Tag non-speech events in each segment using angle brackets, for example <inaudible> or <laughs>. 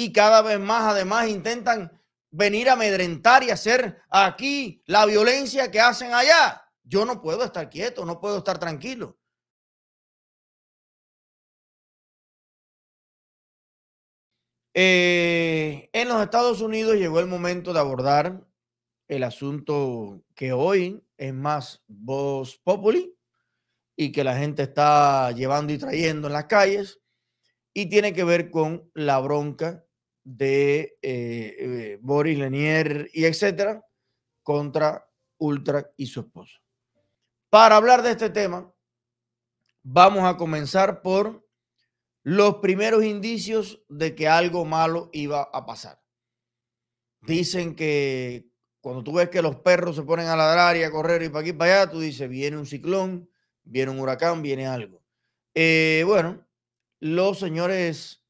y cada vez más además intentan venir a amedrentar y hacer aquí la violencia que hacen allá. Yo no puedo estar quieto, no puedo estar tranquilo. Eh, en los Estados Unidos llegó el momento de abordar el asunto que hoy es más voz populi y que la gente está llevando y trayendo en las calles y tiene que ver con la bronca de eh, eh, Boris Lenier y etcétera contra Ultra y su esposo. Para hablar de este tema, vamos a comenzar por los primeros indicios de que algo malo iba a pasar. Dicen que cuando tú ves que los perros se ponen a ladrar y a correr y para aquí para allá, tú dices, viene un ciclón, viene un huracán, viene algo. Eh, bueno, los señores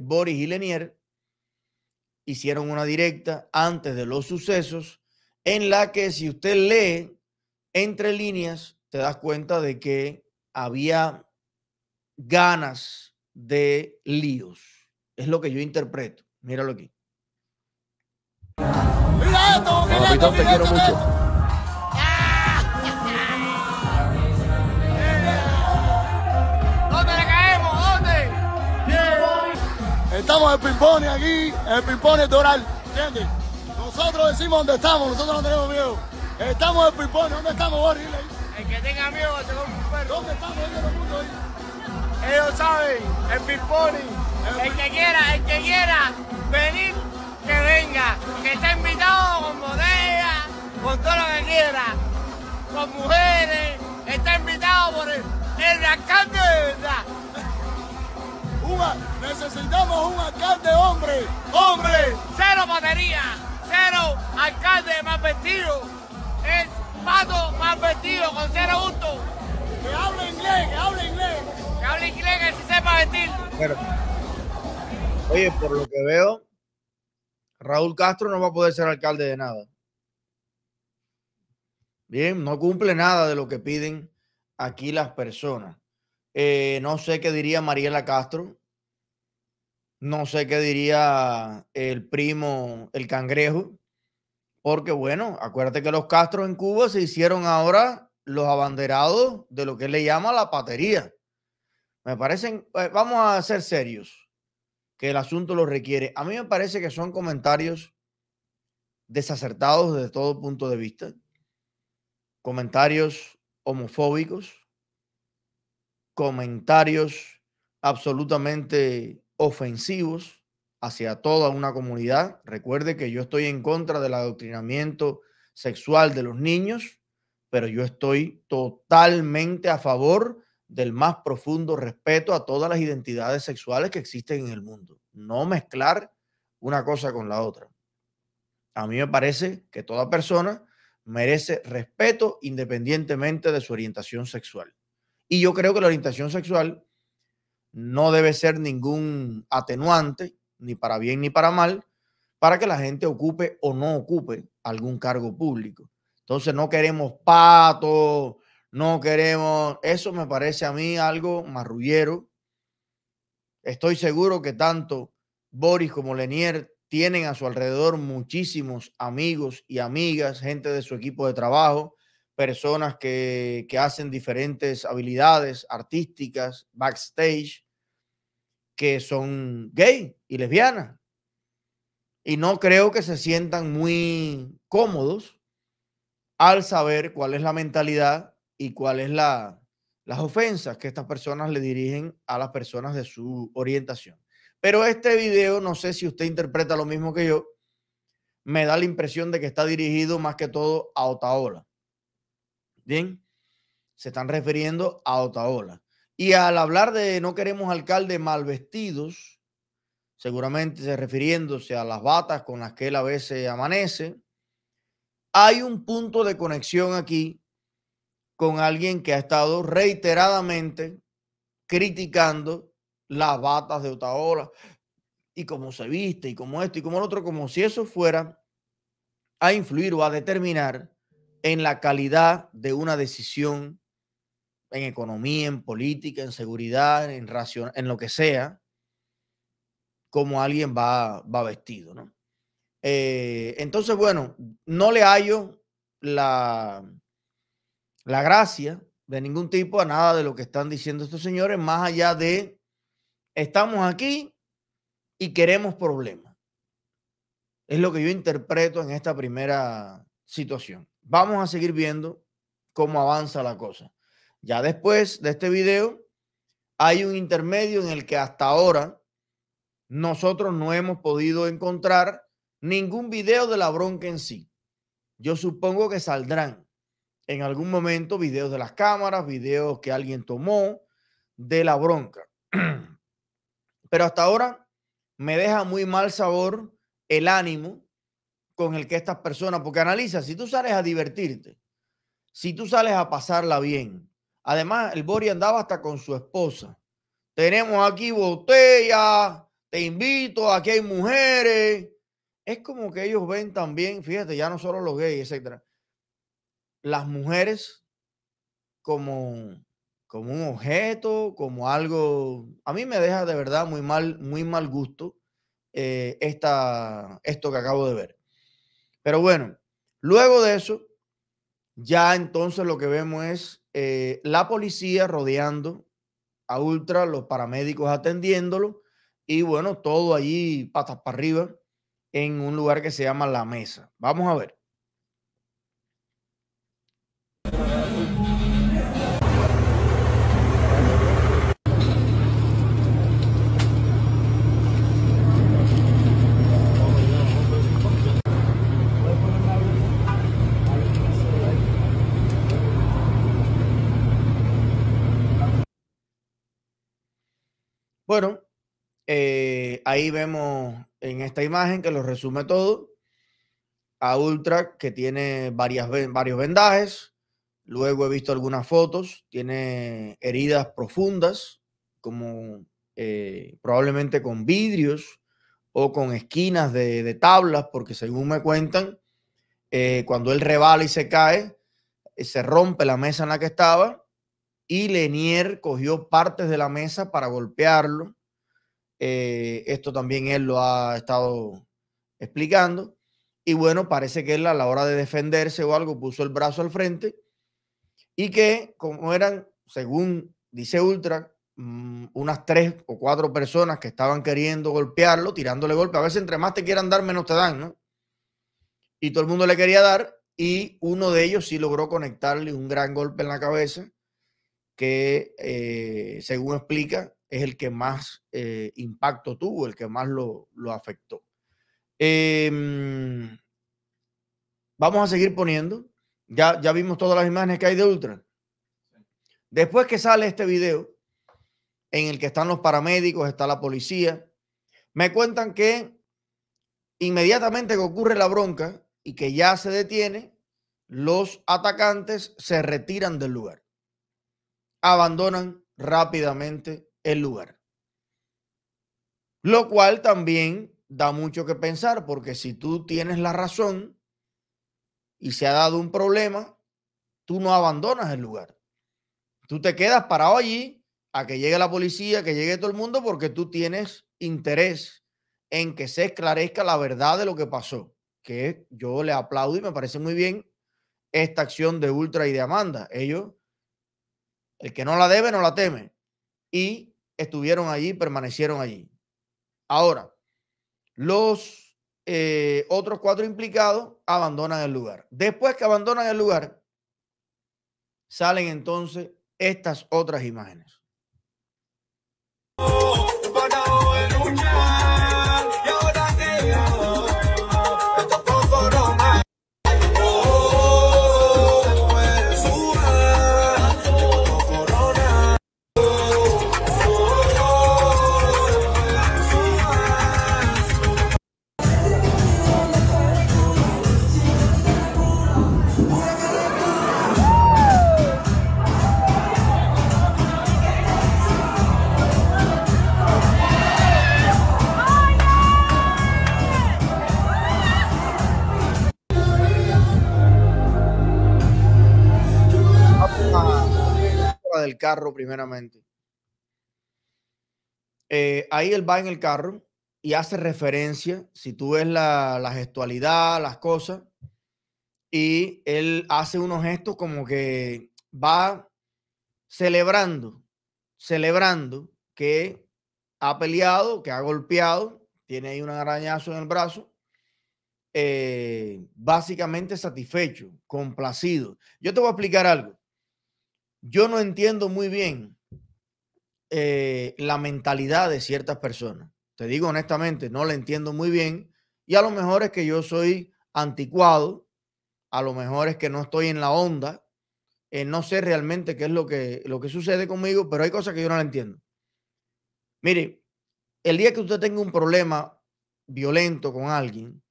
Boris y Lenier hicieron una directa antes de los sucesos en la que si usted lee entre líneas, te das cuenta de que había ganas de líos. Es lo que yo interpreto. Míralo aquí. Mira Estamos en Pimpone aquí, en Pimpone Doral, ¿entiendes? Nosotros decimos dónde estamos, nosotros no tenemos miedo. Estamos en Pimpone, ¿dónde estamos, Boris? El que tenga miedo, se come un perro. ¿Dónde estamos? ¿Dónde Ellos saben, el Pimponi, El, que quiera, el que quiera venir, que venga. Que está invitado con bodegas, con todo lo que quiera. Con mujeres, está invitado por el, alcalde de verdad. Necesitamos un alcalde hombre. ¡Hombre! Cero batería, cero alcalde más vestido. Es pato más vestido con cero gusto. Que hable inglés, que hable inglés. Que hable inglés, que sepa vestir. Oye, por lo que veo, Raúl Castro no va a poder ser alcalde de nada. Bien, no cumple nada de lo que piden aquí las personas. Eh, no sé qué diría Mariela Castro no sé qué diría el primo, el cangrejo, porque bueno, acuérdate que los Castro en Cuba se hicieron ahora los abanderados de lo que él le llama la patería. Me parecen, eh, vamos a ser serios, que el asunto lo requiere. A mí me parece que son comentarios desacertados desde todo punto de vista, comentarios homofóbicos, comentarios absolutamente ofensivos hacia toda una comunidad. Recuerde que yo estoy en contra del adoctrinamiento sexual de los niños, pero yo estoy totalmente a favor del más profundo respeto a todas las identidades sexuales que existen en el mundo. No mezclar una cosa con la otra. A mí me parece que toda persona merece respeto independientemente de su orientación sexual. Y yo creo que la orientación sexual no debe ser ningún atenuante, ni para bien ni para mal, para que la gente ocupe o no ocupe algún cargo público. Entonces no queremos pato, no queremos, eso me parece a mí algo marrullero. Estoy seguro que tanto Boris como Lenier tienen a su alrededor muchísimos amigos y amigas, gente de su equipo de trabajo, personas que, hacen diferentes habilidades artísticas, backstage, que son gay y lesbianas. Y no creo que se sientan muy cómodos al saber cuál es la mentalidad y cuáles la, las ofensas que estas personas le dirigen a las personas de su orientación. Pero este video, no sé si usted interpreta lo mismo que yo, me da la impresión de que está dirigido más que todo a Otaola. Bien, se están refiriendo a Otaola. Y al hablar de no queremos alcaldes mal vestidos, seguramente refiriéndose a las batas con las que él a veces amanece, hay un punto de conexión aquí con alguien que ha estado reiteradamente criticando las batas de Otaola y cómo se viste y cómo esto y cómo el otro, como si eso fuera a influir o a determinar en la calidad de una decisión en economía, en política, en seguridad, en, en lo que sea, como alguien va, va vestido, eh, entonces, bueno, no le hallo la, la gracia de ningún tipo a nada de lo que están diciendo estos señores, más allá de estamos aquí y queremos problemas. Es lo que yo interpreto en esta primera situación. Vamos a seguir viendo cómo avanza la cosa. Ya después de este video hay un intermedio en el que hasta ahora nosotros no hemos podido encontrar ningún video de la bronca en sí. Yo supongo que saldrán en algún momento videos de las cámaras, videos que alguien tomó de la bronca. <clears throat> Pero hasta ahora me deja muy mal sabor el ánimo con el que estas personas, porque analiza, si tú sales a divertirte, si tú sales a pasarla bien, Además, el Bori andaba hasta con su esposa. Tenemos aquí botella. te invito, aquí hay mujeres. Es como que ellos ven también, fíjate, ya no solo los gays, etcétera, las mujeres como, como un objeto, como algo. A mí me deja de verdad muy mal, muy mal gusto eh, esto que acabo de ver. Pero bueno, luego de eso, ya entonces lo que vemos es eh, la policía rodeando a Ultra, los paramédicos atendiéndolo y bueno, todo allí patas para arriba en un lugar que se llama La Mesa. Vamos a ver. Bueno, eh, ahí vemos en esta imagen que lo resume todo. A Ultra que tiene varias, varios vendajes. Luego he visto algunas fotos. Tiene heridas profundas, como eh, probablemente con vidrios o con esquinas de, tablas, porque según me cuentan, eh, cuando él rebala y se cae, se rompe la mesa en la que estaba y Lenier cogió partes de la mesa para golpearlo. Eh, esto también él lo ha estado explicando. Y bueno, parece que él a la hora de defenderse o algo puso el brazo al frente y que como eran, según dice Ultra, mm, unas tres o cuatro personas que estaban queriendo golpearlo, tirándole golpe. A veces entre más te quieran dar, menos te dan, ¿no? Y todo el mundo le quería dar y uno de ellos sí logró conectarle un gran golpe en la cabeza que eh, según explica es el que más eh, impacto tuvo, el que más lo, afectó. Em, vamos a seguir poniendo. Ya, ya vimos todas las imágenes que hay de Ultra. Después que sale este video, en el que están los paramédicos, está la policía, me cuentan que inmediatamente que ocurre la bronca y que ya se detiene, los atacantes se retiran del lugar abandonan rápidamente el lugar. Lo cual también da mucho que pensar, porque si tú tienes la razón y se ha dado un problema, tú no abandonas el lugar. Tú te quedas parado allí a que llegue la policía, que llegue todo el mundo, porque tú tienes interés en que se esclarezca la verdad de lo que pasó, que yo le aplaudo y me parece muy bien esta acción de Ultra y de Amanda. Ellos el que no la debe, no la teme. Y estuvieron allí, permanecieron allí. Ahora, los eh, otros cuatro implicados abandonan el lugar. Después que abandonan el lugar, salen entonces estas otras imágenes. del carro primeramente. Eh, ahí él va en el carro y hace referencia, si tú ves la, gestualidad, las cosas, y él hace unos gestos como que va celebrando, celebrando que ha peleado, que ha golpeado, tiene ahí un arañazo en el brazo, eh, básicamente satisfecho, complacido. Yo te voy a explicar algo yo no entiendo muy bien eh, la mentalidad de ciertas personas. Te digo honestamente, no la entiendo muy bien y a lo mejor es que yo soy anticuado, a lo mejor es que no estoy en la onda, eh, no sé realmente qué es lo que, lo que sucede conmigo, pero hay cosas que yo no la entiendo. Mire, el día que usted tenga un problema violento con alguien,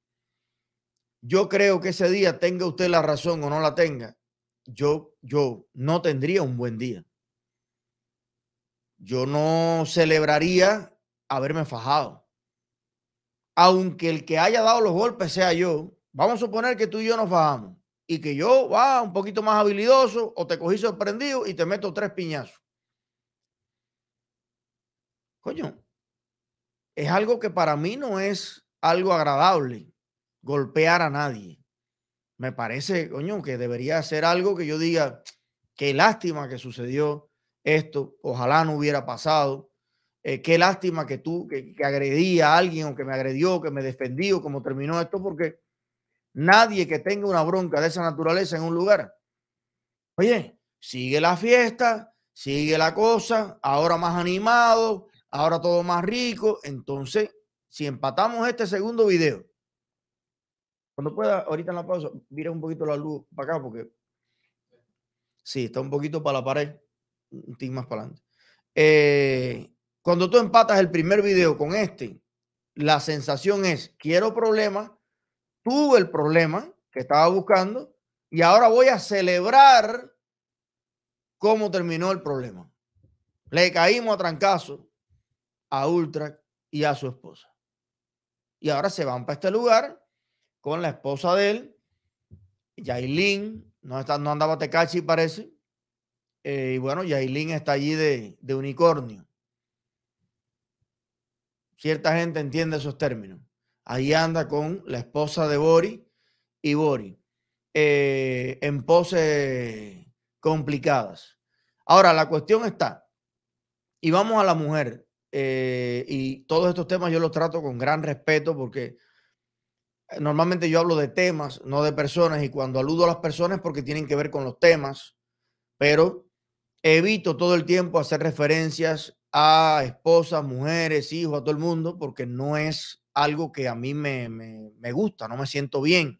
yo creo que ese día tenga usted la razón o no la tenga, yo, yo no tendría un buen día. Yo no celebraría haberme fajado. Aunque el que haya dado los golpes sea yo, vamos a suponer que tú y yo nos fajamos y que yo va un poquito más habilidoso o te cogí sorprendido y te meto tres piñazos. Coño, es algo que para mí no es algo agradable, golpear a nadie me parece, coño, que debería ser algo que yo diga, qué lástima que sucedió esto, ojalá no hubiera pasado, eh, qué lástima que tú, que, agredí a alguien o que me agredió, que me defendió como terminó esto, porque nadie que tenga una bronca de esa naturaleza en un lugar, oye, sigue la fiesta, sigue la cosa, ahora más animado, ahora todo más rico, entonces, si empatamos este segundo video, cuando pueda, ahorita en la pausa, mira un poquito la luz para acá porque sí, está un poquito para la pared, un más para adelante. Eh, cuando tú empatas el primer video con este, la sensación es, quiero problemas, tuve el problema que estaba buscando y ahora voy a celebrar cómo terminó el problema. Le caímos a trancazo a Ultra y a su esposa. Y ahora se van para este lugar con la esposa de él, Yailin, no, está, no andaba Tecachi, parece. Eh, y bueno, Yailin está allí de, unicornio. Cierta gente entiende esos términos. Ahí anda con la esposa de Bori y Bori. Eh, en poses complicadas. Ahora, la cuestión está, y vamos a la mujer, eh, y todos estos temas yo los trato con gran respeto porque normalmente yo hablo de temas, no de personas, y cuando aludo a las personas porque tienen que ver con los temas, pero evito todo el tiempo hacer referencias a esposas, mujeres, hijos, a todo el mundo, porque no es algo que a mí me, me gusta, no me siento bien.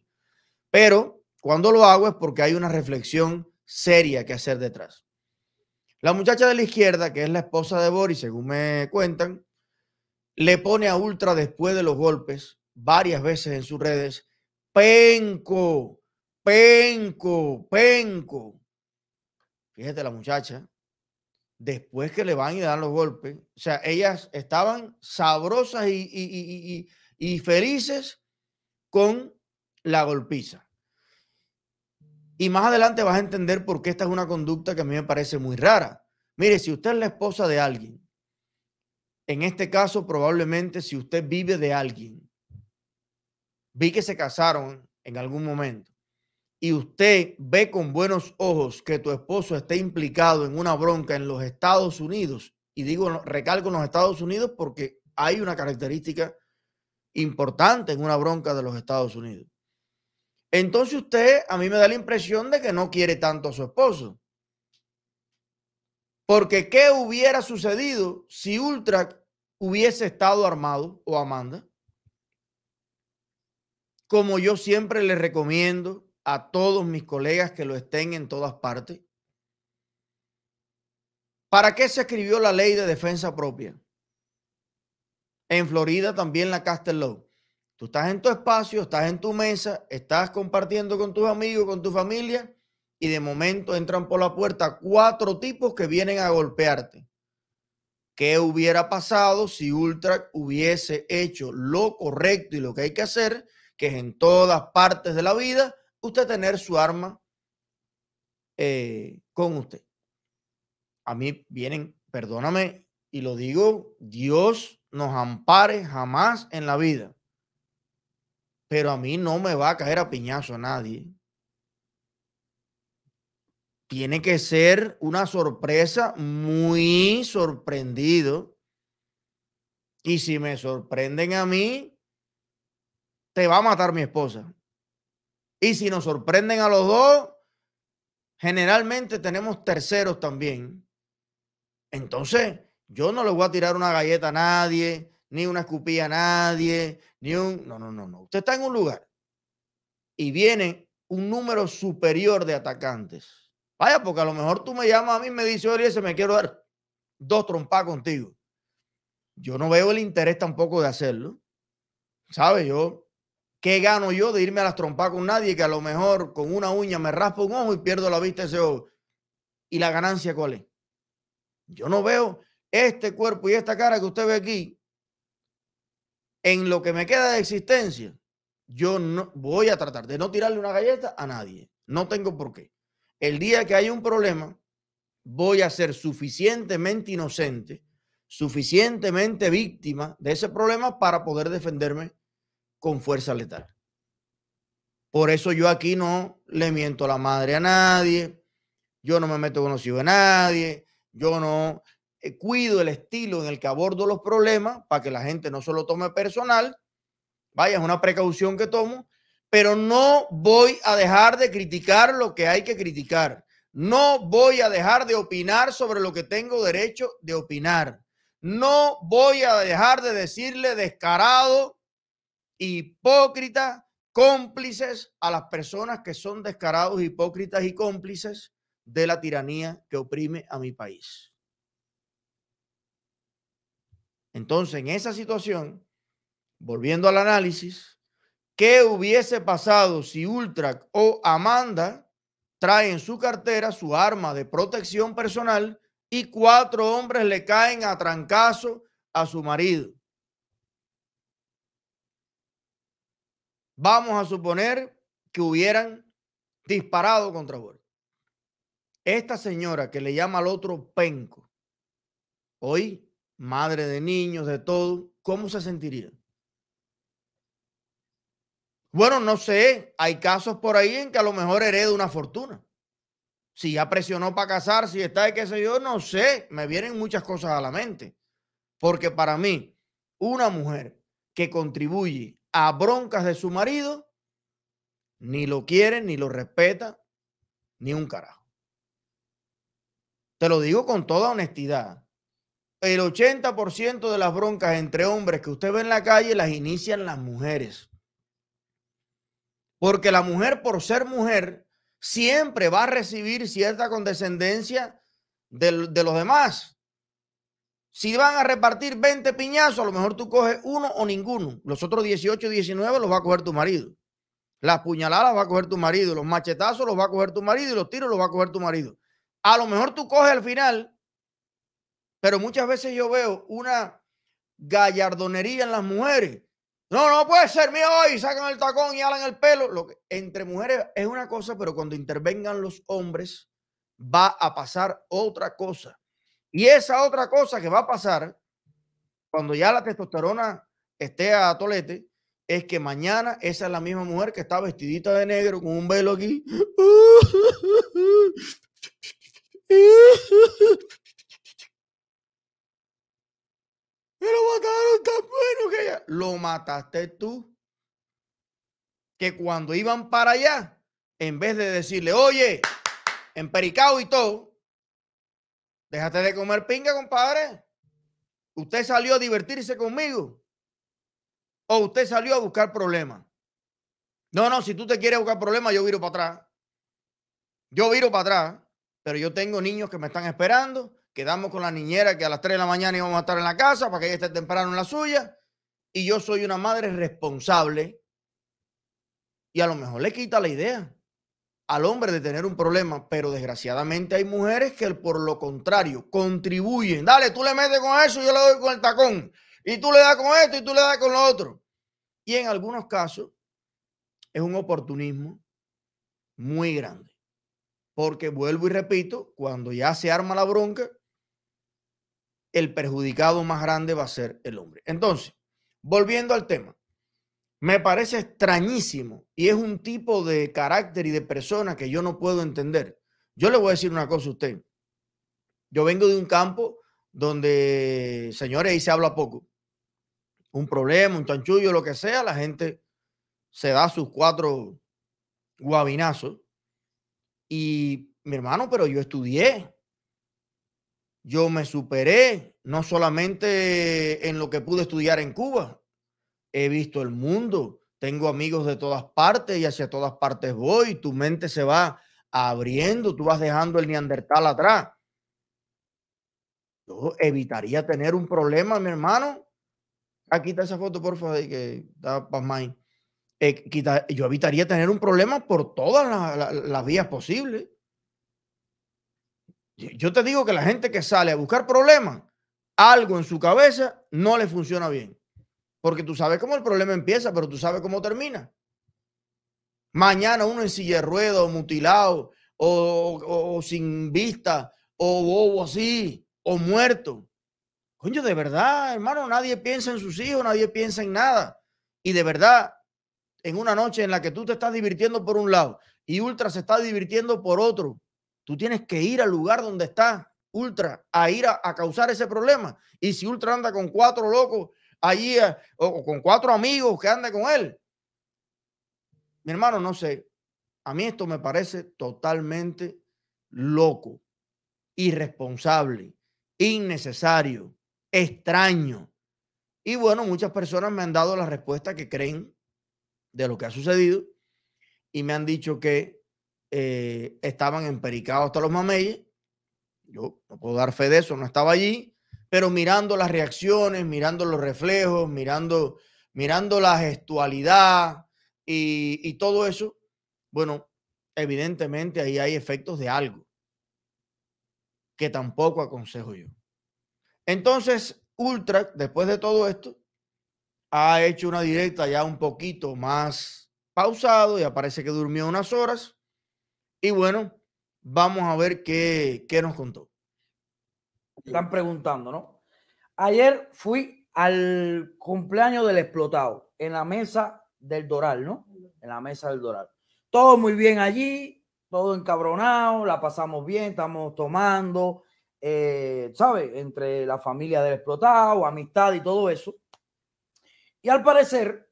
Pero cuando lo hago es porque hay una reflexión seria que hacer detrás. La muchacha de la izquierda, que es la esposa de Boris, según me cuentan, le pone a Ultra después de los golpes varias veces en sus redes, penco, penco, penco. Fíjate la muchacha, después que le van y dan los golpes, o sea, ellas estaban sabrosas y, y felices con la golpiza. Y más adelante vas a entender por qué esta es una conducta que a mí me parece muy rara. Mire, si usted es la esposa de alguien, en este caso probablemente si usted vive de alguien, vi que se casaron en algún momento y usted ve con buenos ojos que tu esposo esté implicado en una bronca en los Estados Unidos, y digo, recalco en los Estados Unidos porque hay una característica importante en una bronca de los Estados Unidos. Entonces usted a mí me da la impresión de que no quiere tanto a su esposo. Porque ¿qué hubiera sucedido si Ultra hubiese estado armado o Amanda? como yo siempre les recomiendo a todos mis colegas que lo estén en todas partes, ¿para qué se escribió la ley de defensa propia? En Florida también la Castle Tú estás en tu espacio, estás en tu mesa, estás compartiendo con tus amigos, con tu familia, y de momento entran por la puerta cuatro tipos que vienen a golpearte. ¿Qué hubiera pasado si Ultra hubiese hecho lo correcto y lo que hay que hacer que es en todas partes de la vida, usted tener su arma eh, con usted. A mí vienen, perdóname y lo digo, Dios nos ampare jamás en la vida. Pero a mí no me va a caer a piñazo a nadie. Tiene que ser una sorpresa muy sorprendido. Y si me sorprenden a mí, te va a matar mi esposa. Y si nos sorprenden a los dos, generalmente tenemos terceros también. Entonces, yo no le voy a tirar una galleta a nadie, ni una escupilla a nadie, ni un... No, no, no, no. Usted está en un lugar y viene un número superior de atacantes. Vaya, porque a lo mejor tú me llamas a mí y me dices, oye, se me quiero dar dos trompas contigo. Yo no veo el interés tampoco de hacerlo. ¿Sabe? Yo ¿Qué gano yo de irme a las trompas con nadie que a lo mejor con una uña me raspo un ojo y pierdo la vista de ese ojo? ¿Y la ganancia cuál es? Yo no veo este cuerpo y esta cara que usted ve aquí en lo que me queda de existencia. Yo no voy a tratar de no tirarle una galleta a nadie. No tengo por qué. El día que hay un problema, voy a ser suficientemente inocente, suficientemente víctima de ese problema para poder defenderme con fuerza letal. Por eso yo aquí no le miento la madre a nadie, yo no me meto conocido a nadie, yo no eh, cuido el estilo en el que abordo los problemas para que la gente no se lo tome personal. Vaya, es una precaución que tomo, pero no voy a dejar de criticar lo que hay que criticar. No voy a dejar de opinar sobre lo que tengo derecho de opinar. No voy a dejar de decirle descarado hipócritas, cómplices a las personas que son descarados, hipócritas y cómplices de la tiranía que oprime a mi país. Entonces, en esa situación, volviendo al análisis, ¿qué hubiese pasado si Ultra o Amanda traen su cartera su arma de protección personal y cuatro hombres le caen a trancazo a su marido? Vamos a suponer que hubieran disparado contra vos. Esta señora que le llama al otro penco, hoy madre de niños, de todo, ¿cómo se sentiría? Bueno, no sé, hay casos por ahí en que a lo mejor hereda una fortuna. Si ya presionó para casar, si está de qué sé yo, no sé, me vienen muchas cosas a la mente. Porque para mí, una mujer que contribuye a broncas de su marido, ni lo quiere, ni lo respeta, ni un carajo. Te lo digo con toda honestidad. El 80% de las broncas entre hombres que usted ve en la calle las inician las mujeres. Porque la mujer, por ser mujer, siempre va a recibir cierta condescendencia de, de los demás. Si van a repartir 20 piñazos, a lo mejor tú coges uno o ninguno. Los otros 18, 19 los va a coger tu marido. Las puñaladas va a coger tu marido, los machetazos los va a coger tu marido y los tiros los va a coger tu marido. A lo mejor tú coges al final, pero muchas veces yo veo una gallardonería en las mujeres. No, no puede ser mío hoy, sacan el tacón y alan el pelo. entre mujeres es una cosa, pero cuando intervengan los hombres va a pasar otra cosa. Y esa otra cosa que va a pasar cuando ya la testosterona esté a tolete es que mañana esa es la misma mujer que está vestidita de negro con un velo aquí. lo mataron tan bueno que Lo mataste tú. Que cuando iban para allá, en vez de decirle, oye, empericado y todo, Déjate de comer pinga, compadre. ¿Usted salió a divertirse conmigo? ¿O usted salió a buscar problemas? No, no, si tú te quieres buscar problemas, yo viro para atrás. Yo viro para atrás, pero yo tengo niños que me están esperando. Quedamos con la niñera que a las 3 de la mañana íbamos a estar en la casa para que ella esté temprano en la suya. Y yo soy una madre responsable. Y a lo mejor le quita la idea al hombre de tener un problema, pero desgraciadamente hay mujeres que por lo contrario contribuyen. Dale, tú le metes con eso, yo le doy con el tacón, y tú le das con esto, y tú le das con lo otro. Y en algunos casos es un oportunismo muy grande. Porque vuelvo y repito, cuando ya se arma la bronca, el perjudicado más grande va a ser el hombre. Entonces, volviendo al tema, me parece extrañísimo y es un tipo de carácter y de persona que yo no puedo entender. Yo le voy a decir una cosa a usted. Yo vengo de un campo donde, señores, ahí se habla poco. Un problema, un chanchullo, lo que sea, la gente se da sus cuatro guabinazos. Y mi hermano, pero yo estudié, yo me superé, no solamente en lo que pude estudiar en Cuba, he visto el mundo, tengo amigos de todas partes y hacia todas partes voy, tu mente se va abriendo, tú vas dejando el neandertal atrás. Yo evitaría tener un problema, mi hermano. Aquí ah, está esa foto, por favor, que está para eh, yo evitaría tener un problema por todas las vías posibles. Yo te digo que la gente que sale a buscar problemas, algo en su cabeza no le funciona bien. Porque tú sabes cómo el problema empieza, pero tú sabes cómo termina. Mañana uno en silla de ruedas, o mutilado, o, sin vista, o bobo así, o muerto. Coño, de verdad, hermano, nadie piensa en sus hijos, nadie piensa en nada. Y de verdad, en una noche en la que tú te estás divirtiendo por un lado y Ultra se está divirtiendo por otro, tú tienes que ir al lugar donde está Ultra a ir a causar ese problema. Y si Ultra anda con cuatro locos, allí eh, o con cuatro amigos que ande con él. Mi hermano, no sé. A mí esto me parece totalmente loco, irresponsable, innecesario, extraño. Y bueno, muchas personas me han dado la respuesta que creen de lo que ha sucedido y me han dicho que eh, estaban empericados hasta los mameyes. Yo no puedo dar fe de eso, no estaba allí pero mirando las reacciones, mirando los reflejos, mirando, mirando la gestualidad y, todo eso, bueno, evidentemente ahí hay efectos de algo que tampoco aconsejo yo. Entonces, Ultra, después de todo esto, ha hecho una directa ya un poquito más pausado, ya parece que durmió unas horas. Y bueno, vamos a ver qué nos contó. Están preguntando, ¿no? Ayer fui al cumpleaños del explotado en la mesa del Doral, ¿no? En la mesa del Doral. Todo muy bien allí, todo encabronado, la pasamos bien, estamos tomando, eh, ¿sabes? Entre la familia del explotado, amistad y todo eso. Y al parecer,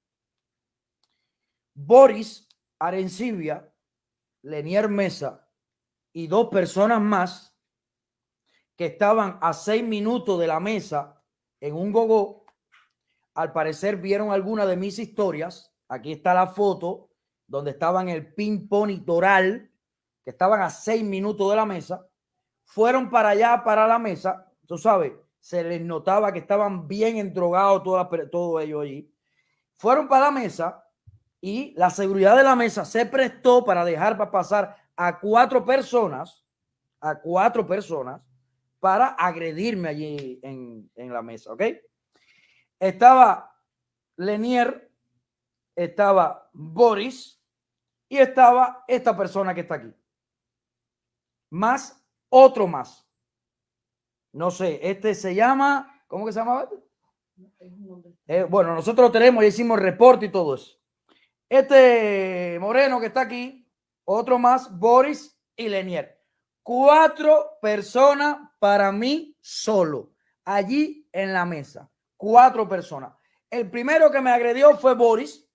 Boris Arencibia, Lenier Mesa y dos personas más que estaban a seis minutos de la mesa en un gogo. Al parecer vieron alguna de mis historias. Aquí está la foto donde estaban el ping pong y toral, que estaban a seis minutos de la mesa. Fueron para allá, para la mesa. Tú sabes, se les notaba que estaban bien entrogados todas, todo ellos allí. Fueron para la mesa y la seguridad de la mesa se prestó para dejar para pasar a cuatro personas, a cuatro personas, para agredirme allí en, la mesa, ¿ok? Estaba Lenier, estaba Boris y estaba esta persona que está aquí. Más otro más. No sé, este se llama, ¿cómo que se llama? Este? Eh, bueno, nosotros lo tenemos, y hicimos reporte y todo eso. Este moreno que está aquí, otro más, Boris y Lenier cuatro personas para mí solo, allí en la mesa. Cuatro personas. El primero que me agredió fue Boris,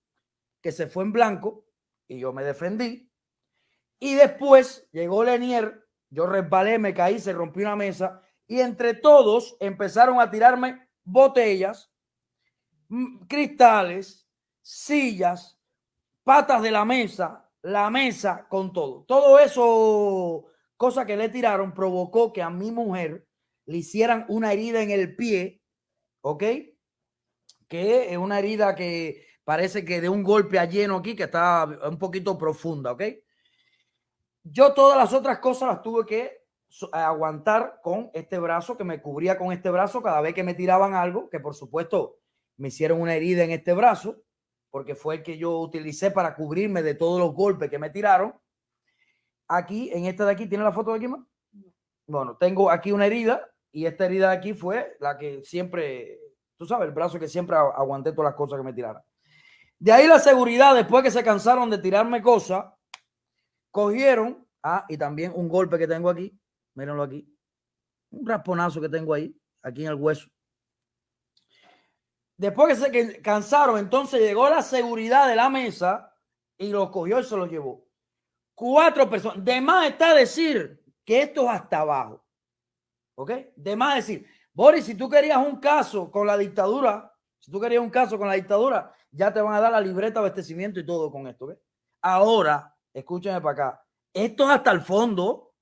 que se fue en blanco y yo me defendí. Y después llegó Lenier, yo resbalé, me caí, se rompió una mesa y entre todos empezaron a tirarme botellas, cristales, sillas, patas de la mesa, la mesa con todo. Todo eso cosa que le tiraron provocó que a mi mujer le hicieran una herida en el pie, ¿ok? Que es una herida que parece que de un golpe a lleno aquí, que está un poquito profunda, ¿ok? Yo todas las otras cosas las tuve que aguantar con este brazo, que me cubría con este brazo cada vez que me tiraban algo, que por supuesto me hicieron una herida en este brazo, porque fue el que yo utilicé para cubrirme de todos los golpes que me tiraron aquí, en esta de aquí, ¿tiene la foto de aquí más? Bueno, tengo aquí una herida y esta herida de aquí fue la que siempre, tú sabes, el brazo que siempre aguanté todas las cosas que me tiraron De ahí la seguridad, después que se cansaron de tirarme cosas, cogieron, ah, y también un golpe que tengo aquí, mírenlo aquí, un rasponazo que tengo ahí, aquí en el hueso. Después que se cansaron, entonces llegó la seguridad de la mesa y los cogió y se los llevó. Cuatro personas. De más está decir que esto es hasta abajo. ¿Ok? De más decir, Boris, si tú querías un caso con la dictadura, si tú querías un caso con la dictadura, ya te van a dar la libreta, abastecimiento y todo con esto. ¿ok? Ahora, escúchenme para acá. Esto es hasta el fondo.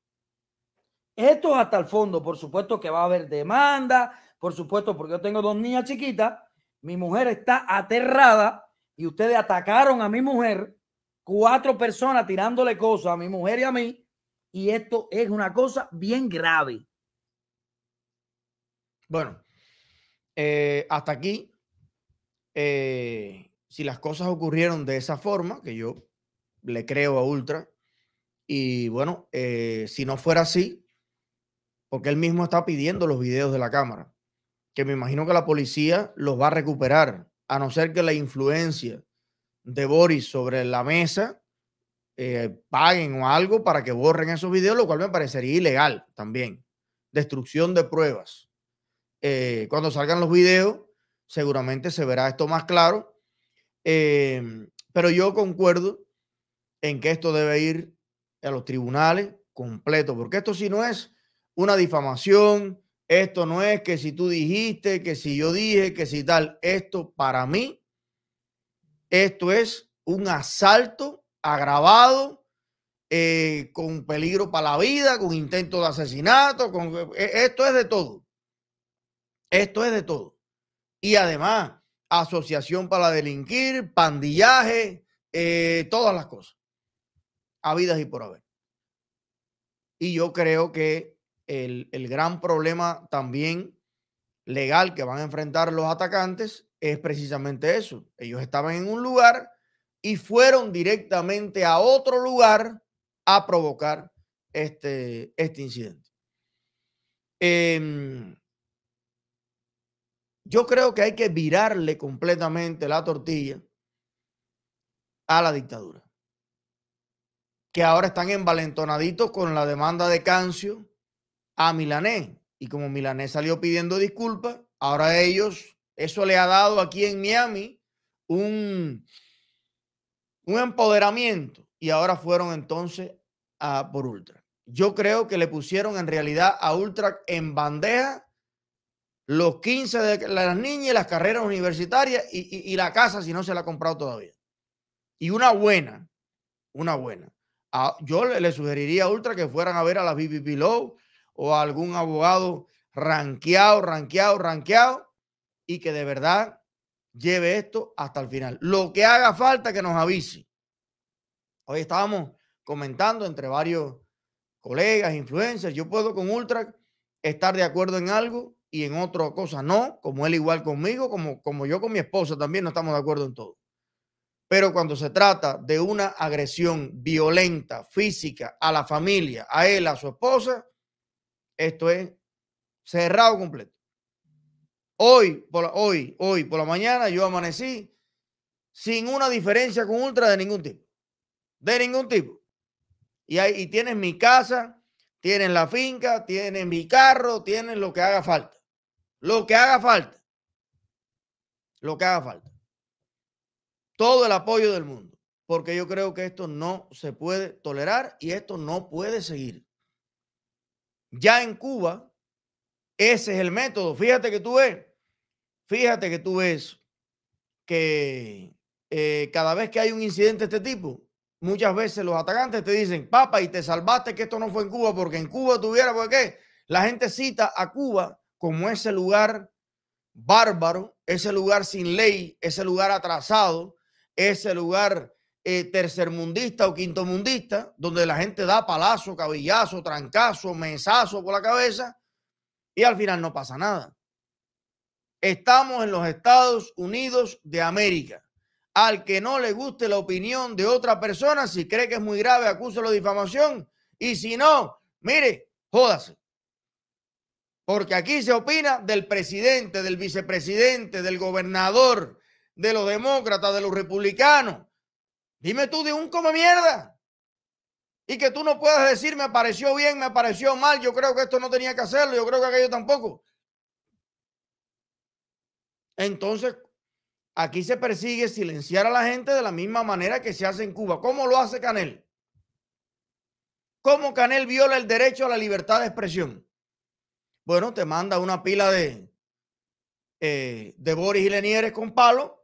Esto es hasta el fondo. Por supuesto que va a haber demanda. Por supuesto, porque yo tengo dos niñas chiquitas. Mi mujer está aterrada y ustedes atacaron a mi mujer cuatro personas tirándole cosas a mi mujer y a mí, y esto es una cosa bien grave. Bueno, eh, hasta aquí, eh, si las cosas ocurrieron de esa forma, que yo le creo a Ultra, y bueno, eh, si no fuera así, porque él mismo está pidiendo los videos de la cámara, que me imagino que la policía los va a recuperar, a no ser que la influencia de Boris sobre la mesa, eh, paguen o algo para que borren esos videos, lo cual me parecería ilegal también. Destrucción de pruebas. Eh, cuando salgan los videos, seguramente se verá esto más claro. Em, pero yo concuerdo en que esto debe ir a los tribunales completo, porque esto si no es una difamación, esto no es que si tú dijiste, que si yo dije, que si tal, esto para mí esto es un asalto agravado eh, con peligro para la vida, con intento de asesinato, con, eh, esto es de todo. Esto es de todo. Y además, asociación para delinquir, pandillaje, eh, todas las cosas. Habidas y por haber. Y yo creo que el, el gran problema también legal que van a enfrentar los atacantes es precisamente eso. Ellos estaban en un lugar y fueron directamente a otro lugar a provocar este, este incidente. Em, yo creo que hay que virarle completamente la tortilla a la dictadura. Que ahora están envalentonaditos con la demanda de Cancio a Milanés. Y como Milanés salió pidiendo disculpas, ahora ellos eso le ha dado aquí en Miami un, un empoderamiento y ahora fueron entonces a por Ultra. Yo creo que le pusieron en realidad a Ultra en bandeja los 15 de las niñas y las carreras universitarias y, la casa si no se la ha comprado todavía. Y una buena, una buena. yo le, sugeriría a Ultra que fueran a ver a la BBB Low o a algún abogado ranqueado, ranqueado, ranqueado y que de verdad lleve esto hasta el final. Lo que haga falta que nos avise. Hoy estábamos comentando entre varios colegas, influencers, yo puedo con Ultra estar de acuerdo en algo y en otra cosa no, como él igual conmigo, como, como yo con mi esposa también no estamos de acuerdo en todo. Pero cuando se trata de una agresión violenta, física, a la familia, a él, a su esposa, esto es cerrado completo. Hoy, por la, hoy, hoy, por la mañana, yo amanecí sin una diferencia con Ultra de ningún tipo. De ningún tipo. Y, ahí, y tienes mi casa, tienen la finca, tienen mi carro, tienen lo que haga falta. Lo que haga falta. Lo que haga falta. Todo el apoyo del mundo. Porque yo creo que esto no se puede tolerar y esto no puede seguir. Ya en Cuba, ese es el método. Fíjate que tú ves, fíjate que tú ves que eh, cada vez que hay un incidente de este tipo, muchas veces los atacantes te dicen, papa, y te salvaste que esto no fue en Cuba, porque en Cuba tuviera, ¿por La gente cita a Cuba como ese lugar bárbaro, ese lugar sin ley, ese lugar atrasado, ese lugar eh, tercermundista o quintomundista, donde la gente da palazo, cabellazo, trancazo, mesazo por la cabeza y al final no pasa nada. Estamos en los Estados Unidos de América. Al que no le guste la opinión de otra persona, si cree que es muy grave, acúselo de difamación. Y si no, mire, jódase. Porque aquí se opina del presidente, del vicepresidente, del gobernador, de los demócratas, de los republicanos. Dime tú de un como mierda y que tú no puedas decir me pareció bien, me pareció mal, yo creo que esto no tenía que hacerlo, yo creo que aquello tampoco. Entonces, aquí se persigue silenciar a la gente de la misma manera que se hace en Cuba. ¿Cómo lo hace Canel? ¿Cómo Canel viola el derecho a la libertad de expresión? Bueno, te manda una pila de, eh, de Boris y Lenieres con palo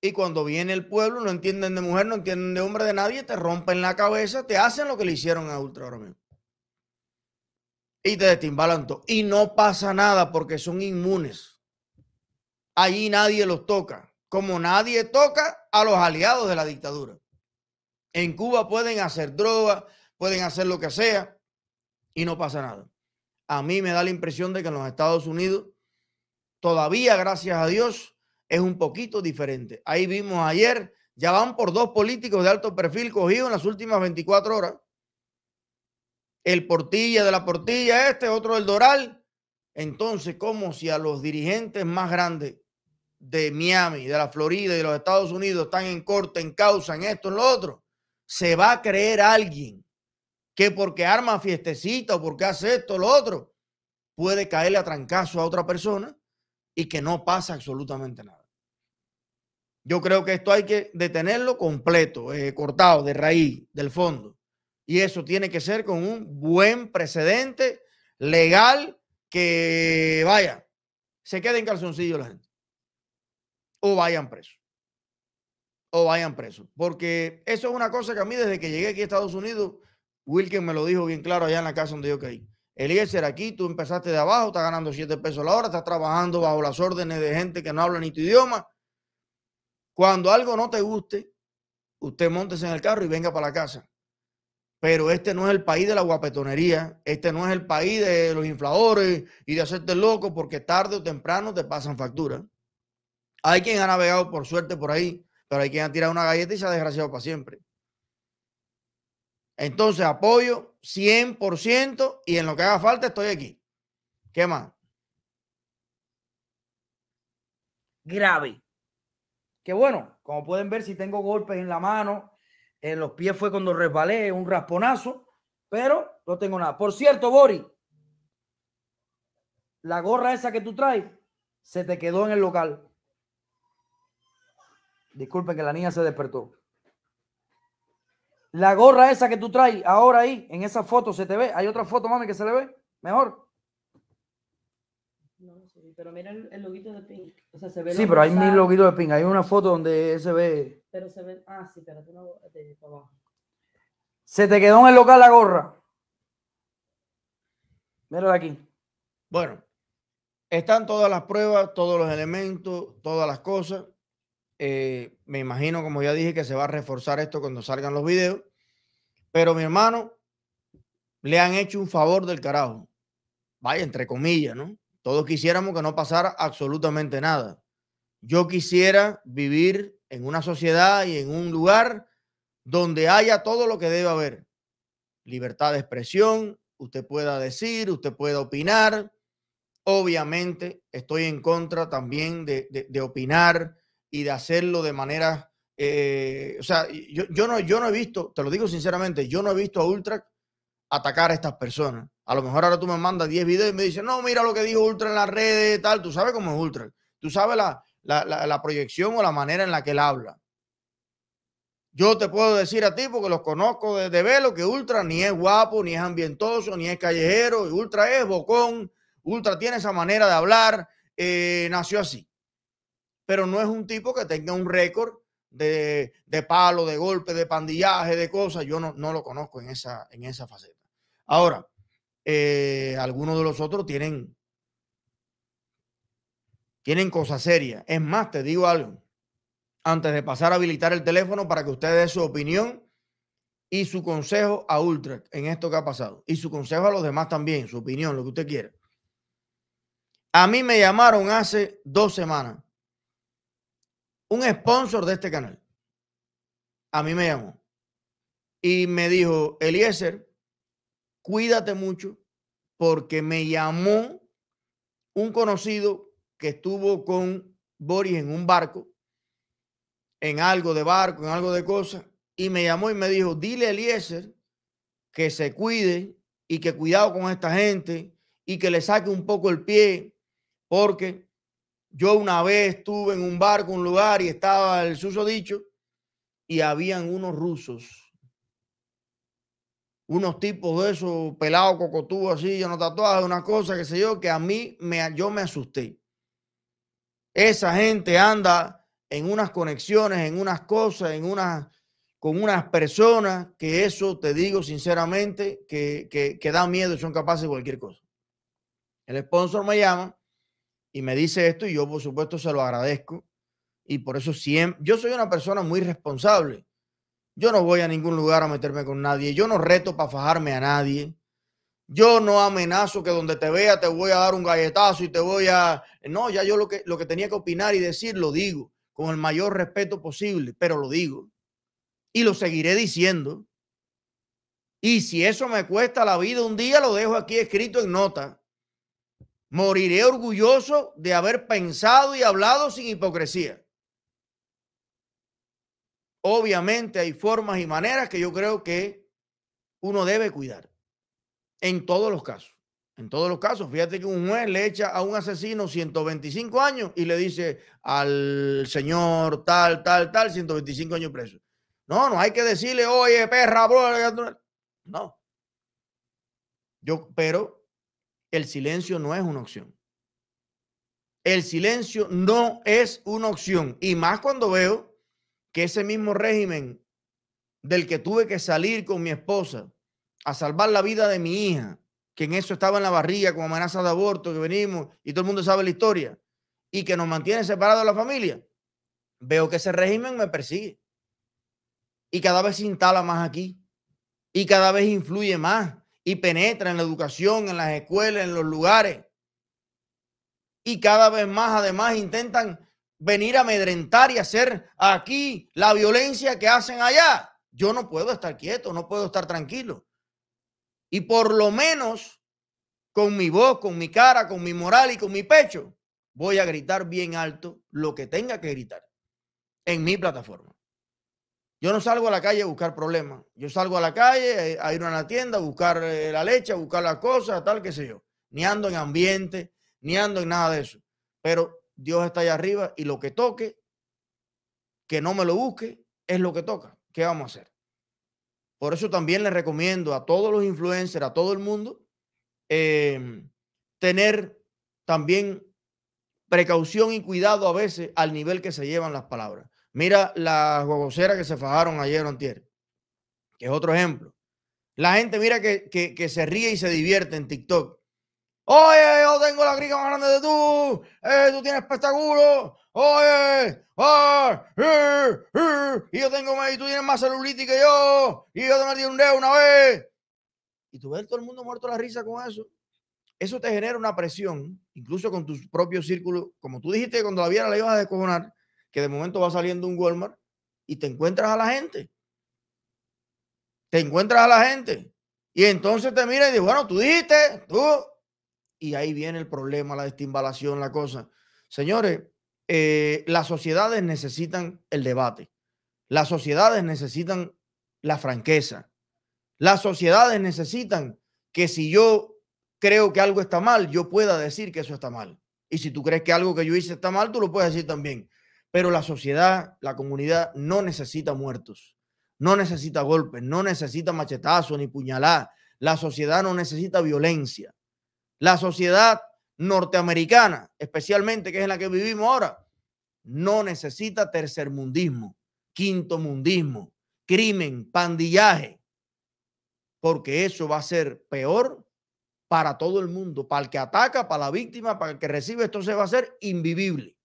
y cuando viene el pueblo, no entienden de mujer, no entienden de hombre, de nadie, te rompen la cabeza, te hacen lo que le hicieron a Ultra Romeo. Y te destimbalan todo. Y no pasa nada porque son inmunes. Allí nadie los toca. Como nadie toca a los aliados de la dictadura. En Cuba pueden hacer droga, pueden hacer lo que sea y no pasa nada. A mí me da la impresión de que en los Estados Unidos, todavía, gracias a Dios, es un poquito diferente. Ahí vimos ayer, ya van por dos políticos de alto perfil cogidos en las últimas 24 horas. El portilla de la portilla, este, otro del Doral. Entonces, como si a los dirigentes más grandes de Miami, de la Florida y de los Estados Unidos están en corte, en causa, en esto, en lo otro, se va a creer alguien que porque arma fiestecita o porque hace esto lo otro, puede caerle a trancazo a otra persona y que no pasa absolutamente nada. Yo creo que esto hay que detenerlo completo, eh, cortado, de raíz, del fondo. Y eso tiene que ser con un buen precedente legal que vaya, se quede en calzoncillo la gente. O vayan presos. O vayan presos. Porque eso es una cosa que a mí desde que llegué aquí a Estados Unidos, Wilkins me lo dijo bien claro allá en la casa donde yo caí. Eliezer, aquí tú empezaste de abajo, estás ganando 7 pesos la hora, estás trabajando bajo las órdenes de gente que no habla ni tu idioma cuando algo no te guste, usted montese en el carro y venga para la casa. Pero este no es el país de la guapetonería, este no es el país de los infladores y de hacerte loco porque tarde o temprano te pasan factura. Hay quien ha navegado por suerte por ahí, pero hay quien ha tirado una galleta y se ha desgraciado para siempre. Entonces, apoyo 100% y en lo que haga falta estoy aquí. ¿Qué más? Grave. Que bueno, como pueden ver, si tengo golpes en la mano, en los pies fue cuando resbalé, un rasponazo, pero no tengo nada. Por cierto, Bori, la gorra esa que tú traes se te quedó en el local. Disculpen que la niña se despertó. La gorra esa que tú traes ahora ahí, en esa foto se te ve. Hay otra foto, mami, que se le ve mejor pero mira el, de ping. O sea, se ve sí, pero hay mil loguitos de ping. Hay una foto donde se ve. Pero se ve. Ah, sí, pero Te, Se te quedó en el local la gorra. Mírala aquí. Bueno, están todas las pruebas, todos los elementos, todas las cosas. Eh, me imagino, como ya dije, que se va a reforzar esto cuando salgan los videos. Pero mi hermano, le han hecho un favor del carajo. Vaya, entre comillas, ¿no? Todos quisiéramos que no pasara absolutamente nada. Yo quisiera vivir en una sociedad y en un lugar donde haya todo lo que debe haber. Libertad de expresión, usted pueda decir, usted pueda opinar. Obviamente estoy en contra también de, opinar y de hacerlo de manera... Eh, o sea, yo, no, yo no he visto, te lo digo sinceramente, yo no he visto a Ultra atacar a estas personas. A lo mejor ahora tú me mandas 10 videos y me dices, no, mira lo que dijo Ultra en las redes, tal. Tú sabes cómo es Ultra. Tú sabes la, proyección o la manera en la que él habla. Yo te puedo decir a ti, porque los conozco desde velo, que Ultra ni es guapo, ni es ambientoso, ni es callejero. Ultra es bocón. Ultra tiene esa manera de hablar. Eh, nació así. Pero no es un tipo que tenga un récord de, de, palo, de golpe, de pandillaje, de cosas. Yo no, lo conozco en esa, en esa faceta. Ahora, eh, algunos de los otros tienen, tienen cosas serias. Es más, te digo algo. Antes de pasar a habilitar el teléfono para que usted dé su opinión y su consejo a Ultra en esto que ha pasado. Y su consejo a los demás también, su opinión, lo que usted quiera. A mí me llamaron hace dos semanas un sponsor de este canal. A mí me llamó y me dijo, Eliezer, cuídate mucho porque me llamó un conocido que estuvo con Boris en un barco, en algo de barco, en algo de cosas, y me llamó y me dijo, dile a Eliezer que se cuide y que cuidado con esta gente y que le saque un poco el pie, porque yo una vez estuve en un barco, un lugar, y estaba el suso dicho, y habían unos rusos unos tipos de esos pelados, cocotúos, así, no tatuaje, una cosa, que sé yo, que a mí me, yo me asusté. Esa gente anda en unas conexiones, en unas cosas, en unas, con unas personas que eso te digo sinceramente que, que, da miedo y son capaces de cualquier cosa. El sponsor me llama y me dice esto y yo por supuesto se lo agradezco y por eso siempre, yo soy una persona muy responsable yo no voy a ningún lugar a meterme con nadie. Yo no reto para fajarme a nadie. Yo no amenazo que donde te vea te voy a dar un galletazo y te voy a... No, ya yo lo que, lo que tenía que opinar y decir lo digo con el mayor respeto posible, pero lo digo. Y lo seguiré diciendo. Y si eso me cuesta la vida un día, lo dejo aquí escrito en nota. Moriré orgulloso de haber pensado y hablado sin hipocresía. Obviamente hay formas y maneras que yo creo que uno debe cuidar en todos los casos. En todos los casos, fíjate que un juez le echa a un asesino 125 años y le dice al señor tal, tal, tal, 125 años preso. No, no hay que decirle, oye, perra, bro. No. Yo, pero el silencio no es una opción. El silencio no es una opción. Y más cuando veo que ese mismo régimen del que tuve que salir con mi esposa a salvar la vida de mi hija, que en eso estaba en la barriga con amenaza de aborto, que venimos y todo el mundo sabe la historia, y que nos mantiene separados de la familia, veo que ese régimen me persigue. Y cada vez se instala más aquí. Y cada vez influye más. Y penetra en la educación, en las escuelas, en los lugares. Y cada vez más, además, intentan venir a amedrentar y hacer aquí la violencia que hacen allá. Yo no puedo estar quieto, no puedo estar tranquilo. Y por lo menos con mi voz, con mi cara, con mi moral y con mi pecho, voy a gritar bien alto lo que tenga que gritar en mi plataforma. Yo no salgo a la calle a buscar problemas. Yo salgo a la calle eh, a ir a la tienda, a buscar eh, la leche, a buscar las cosas, tal, que sé yo. Ni ando en ambiente, ni ando en nada de eso. Pero Dios está allá arriba y lo que toque, que no me lo busque, es lo que toca. ¿Qué vamos a hacer? Por eso también les recomiendo a todos los influencers, a todo el mundo, em, tener también precaución y cuidado a veces al nivel que se llevan las palabras. Mira las guagoceras que se fajaron ayer o antier, que es otro ejemplo. La gente mira que, que se ríe y se divierte en TikTok Oye, yo tengo la griga más grande de tú. Eh, tú tienes espectáculo. Oye, ah, eh, eh. y yo tengo y tú tienes más celulitis que yo. Y yo te metí un dedo una vez. Y tú ves todo el mundo muerto la risa con eso. Eso te genera una presión, incluso con tus propios círculos. Como tú dijiste cuando la viera la ibas a descojonar, que de momento va saliendo un Walmart y te encuentras a la gente. Te encuentras a la gente. Y entonces te mira y dice, bueno, tú dijiste, tú, y ahí viene el problema, la destimbalación, la cosa. Señores, eh, las sociedades necesitan el debate, las sociedades necesitan la franqueza, las sociedades necesitan que si yo creo que algo está mal, yo pueda decir que eso está mal. Y si tú crees que algo que yo hice está mal, tú lo puedes decir también. Pero la sociedad, la comunidad no necesita muertos, no necesita golpes, no necesita machetazos ni puñaladas. La sociedad no necesita violencia. La sociedad norteamericana, especialmente que es en la que vivimos ahora, no necesita tercermundismo, quinto mundismo, crimen, pandillaje, porque eso va a ser peor para todo el mundo, para el que ataca, para la víctima, para el que recibe, esto se va a hacer invivible.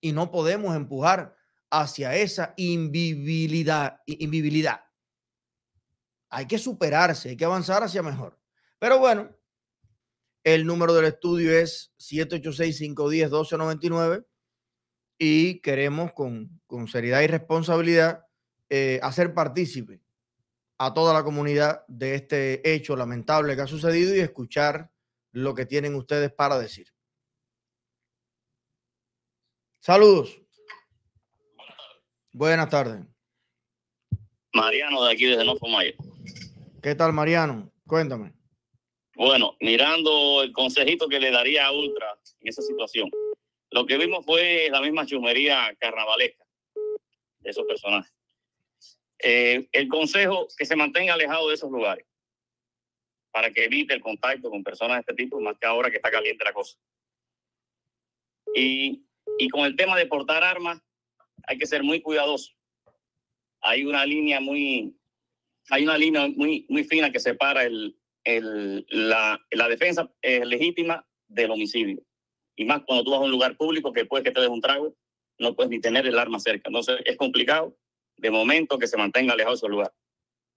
Y no podemos empujar hacia esa invivibilidad, invivibilidad. Hay que superarse, hay que avanzar hacia mejor. Pero bueno, el número del estudio es 786-510-1299 y queremos con, seriedad y responsabilidad eh, hacer partícipe a toda la comunidad de este hecho lamentable que ha sucedido y escuchar lo que tienen ustedes para decir. Saludos. Buenas tardes. Mariano de aquí desde Nofomayo. ¿Qué tal, Mariano? Cuéntame. Bueno, mirando el consejito que le daría a Ultra en esa situación, lo que vimos fue la misma chumería carnavalesca de esos personajes. Eh, el consejo que se mantenga alejado de esos lugares para que evite el contacto con personas de este tipo, más que ahora que está caliente la cosa. Y, con el tema de portar armas, hay que ser muy cuidadoso. Hay una línea muy, hay una línea muy, muy fina que separa el, la, defensa es legítima del homicidio. Y más cuando tú vas a un lugar público que después que te des un trago, no puedes ni tener el arma cerca. Entonces es complicado de momento que se mantenga alejado de su lugar.